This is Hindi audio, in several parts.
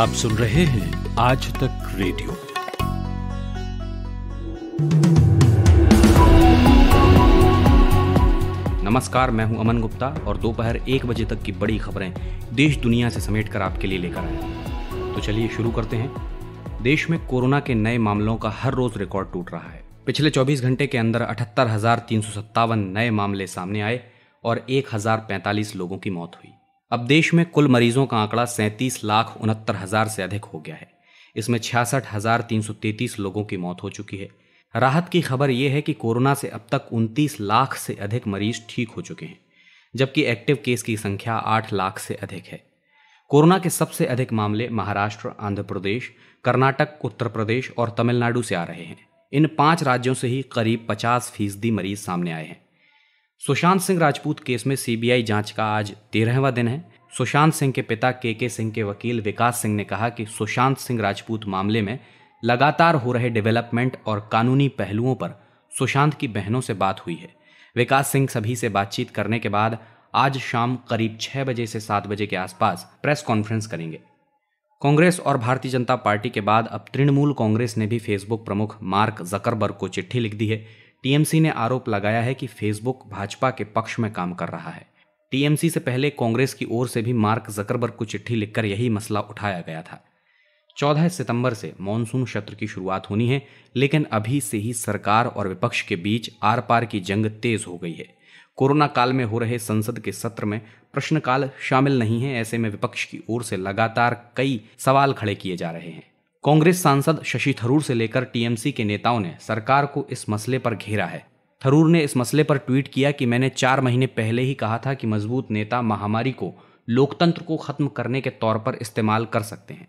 आप सुन रहे हैं आज तक रेडियो नमस्कार मैं हूं अमन गुप्ता और दोपहर एक बजे तक की बड़ी खबरें देश दुनिया से समेट कर आपके लिए लेकर आए तो चलिए शुरू करते हैं देश में कोरोना के नए मामलों का हर रोज रिकॉर्ड टूट रहा है पिछले 24 घंटे के अंदर अठहत्तर नए मामले सामने आए और एक लोगों की मौत हुई अब देश में कुल मरीजों का आंकड़ा सैंतीस लाख उनहत्तर हजार से अधिक हो गया है इसमें छियासठ हजार तीन सौ तैतीस लोगों की मौत हो चुकी है राहत की खबर यह है कि कोरोना से अब तक उनतीस लाख से अधिक मरीज ठीक हो चुके हैं जबकि एक्टिव केस की संख्या आठ लाख से अधिक है कोरोना के सबसे अधिक मामले महाराष्ट्र आंध्र प्रदेश कर्नाटक उत्तर प्रदेश और तमिलनाडु से आ रहे हैं इन पांच राज्यों से ही करीब पचास फीसदी मरीज सामने आए हैं सुशांत सिंह राजपूत केस में सीबीआई जांच का आज तेरहवा दिन है सुशांत सिंह के पिता के के सिंह के वकील विकास सिंह ने कहा कि सुशांत सिंह राजपूत मामले में लगातार हो रहे डेवलपमेंट और कानूनी पहलुओं पर सुशांत की बहनों से बात हुई है विकास सिंह सभी से बातचीत करने के बाद आज शाम करीब छह बजे से सात बजे के आसपास प्रेस कॉन्फ्रेंस करेंगे कांग्रेस और भारतीय जनता पार्टी के बाद अब तृणमूल कांग्रेस ने भी फेसबुक प्रमुख मार्क जकरबर्ग को चिट्ठी लिख दी है टीएमसी ने आरोप लगाया है कि फेसबुक भाजपा के पक्ष में काम कर रहा है टीएमसी से पहले कांग्रेस की ओर से भी मार्क जकरबर्ग को चिट्ठी लिखकर यही मसला उठाया गया था 14 सितंबर से मानसून सत्र की शुरुआत होनी है लेकिन अभी से ही सरकार और विपक्ष के बीच आर पार की जंग तेज हो गई है कोरोना काल में हो रहे संसद के सत्र में प्रश्नकाल शामिल नहीं है ऐसे में विपक्ष की ओर से लगातार कई सवाल खड़े किए जा रहे हैं कांग्रेस सांसद शशि थरूर से लेकर टीएमसी के नेताओं ने सरकार को इस मसले पर घेरा है थरूर ने इस मसले पर ट्वीट किया कि मैंने चार महीने पहले ही कहा था कि मजबूत नेता महामारी को लोकतंत्र को खत्म करने के तौर पर इस्तेमाल कर सकते हैं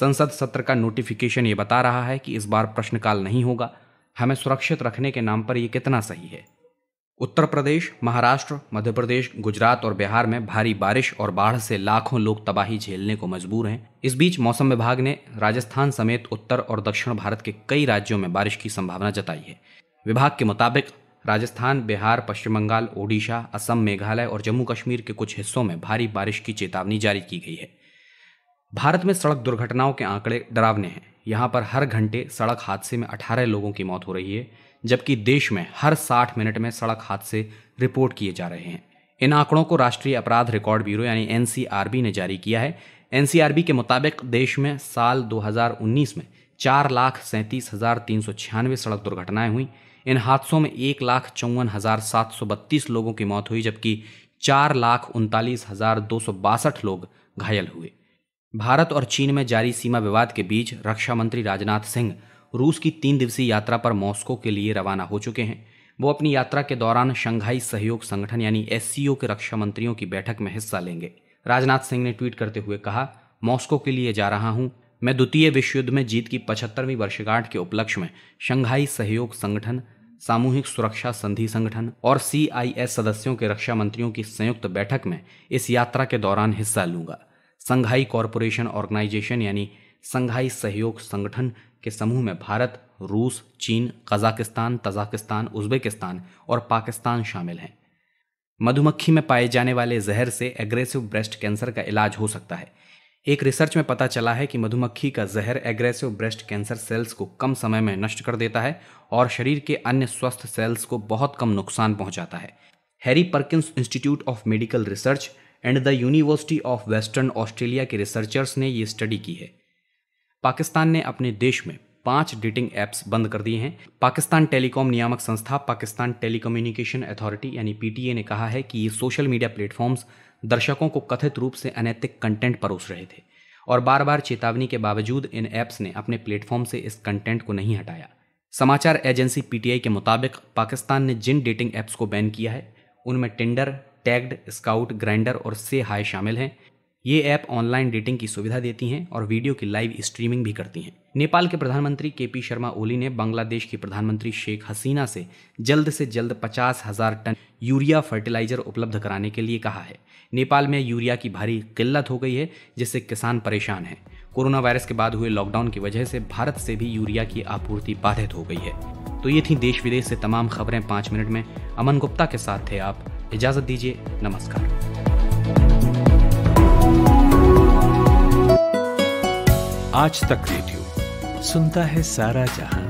संसद सत्र का नोटिफिकेशन ये बता रहा है कि इस बार प्रश्नकाल नहीं होगा हमें सुरक्षित रखने के नाम पर यह कितना सही है उत्तर प्रदेश महाराष्ट्र मध्य प्रदेश गुजरात और बिहार में भारी बारिश और बाढ़ से लाखों लोग तबाही झेलने को मजबूर हैं इस बीच मौसम विभाग ने राजस्थान समेत उत्तर और दक्षिण भारत के कई राज्यों में बारिश की संभावना जताई है विभाग के मुताबिक राजस्थान बिहार पश्चिम बंगाल ओडिशा असम मेघालय और जम्मू कश्मीर के कुछ हिस्सों में भारी बारिश की चेतावनी जारी की गई है भारत में सड़क दुर्घटनाओं के आंकड़े डरावने हैं यहाँ पर हर घंटे सड़क हादसे में अठारह लोगों की मौत हो रही है जबकि देश में हर साठ मिनट में सड़क हादसे रिपोर्ट किए जा रहे हैं इन आंकड़ों को राष्ट्रीय अपराध रिकॉर्ड ब्यूरो यानी एन ने जारी किया है एन के मुताबिक देश में साल 2019 में चार लाख सैंतीस हज़ार तीन सौ छियानवे सड़क दुर्घटनाएं हुई इन हादसों में एक लाख चौवन हज़ार सात सौ बत्तीस लोगों की मौत हुई जबकि चार लाख उनतालीस हज़ार दो सौ बासठ लोग घायल हुए भारत और चीन में जारी सीमा विवाद के बीच रक्षा मंत्री राजनाथ सिंह रूस की तीन दिवसीय यात्रा पर मॉस्को के लिए रवाना हो चुके हैं वो अपनी यात्रा के दौरान शंघाई सहयोग संगठन यानी एस के रक्षा मंत्रियों की बैठक में हिस्सा लेंगे राजनाथ सिंह ने ट्वीट करते हुए कहा मॉस्को के लिए जा रहा हूं मैं द्वितीय विश्व युद्ध में जीत की पचहत्तरवीं वर्षगांठ के उपलक्ष्य में शंघाई सहयोग संगठन सामूहिक सुरक्षा संधि संगठन और सीआईएस सदस्यों के रक्षा मंत्रियों की संयुक्त बैठक में इस यात्रा के दौरान हिस्सा लूंगा संघाई कॉरपोरेशन ऑर्गेनाइजेशन यानी संघाई सहयोग संगठन के समूह में भारत रूस चीन कजाकिस्तान तजाकिस्तान उज्बेकिस्तान और पाकिस्तान शामिल हैं मधुमक्खी में पाए जाने वाले जहर से एग्रेसिव ब्रेस्ट कैंसर का इलाज हो सकता है एक रिसर्च में पता चला है कि मधुमक्खी का जहर एग्रेसिव ब्रेस्ट कैंसर सेल्स को कम समय में नष्ट कर देता है और शरीर के अन्य स्वस्थ सेल्स को बहुत कम नुकसान पहुंचाता है Harry Perkins Institute of Medical Research and the University of Western Australia के रिसर्चर्स ने ये स्टडी की है पाकिस्तान ने अपने देश में पांच डेटिंग ऐप्स बंद कर दिए हैं पाकिस्तान टेलीकॉम नियामक संस्था पाकिस्तान टेलीकम्युनिकेशन अथॉरिटी यानी पीटीए ने कहा है कि ये सोशल मीडिया प्लेटफॉर्म्स दर्शकों को कथित रूप से अनैतिक कंटेंट परोस रहे थे और बार बार चेतावनी के बावजूद इन ऐप्स ने अपने प्लेटफॉर्म से इस कंटेंट को नहीं हटाया समाचार एजेंसी पीटीआई के मुताबिक पाकिस्तान ने जिन डेटिंग ऐप्स को बैन किया है उनमें टिंडर टैग्ड स्काउट ग्राइंडर और से हाई शामिल हैं ये ऐप ऑनलाइन डेटिंग की सुविधा देती हैं और वीडियो की लाइव स्ट्रीमिंग भी करती हैं नेपाल के प्रधानमंत्री के पी शर्मा ओली ने बांग्लादेश की प्रधानमंत्री शेख हसीना से जल्द से जल्द पचास हजार टन यूरिया फर्टिलाइजर उपलब्ध कराने के लिए कहा है नेपाल में यूरिया की भारी किल्लत हो गई है जिससे किसान परेशान हैं कोरोना वायरस के बाद हुए लॉकडाउन की वजह से भारत से भी यूरिया की आपूर्ति बाधित हो गई है तो ये थी देश विदेश से तमाम खबरें पाँच मिनट में अमन गुप्ता के साथ थे आप इजाज़त दीजिए नमस्कार आज तक रेडियो सुनता है सारा जहां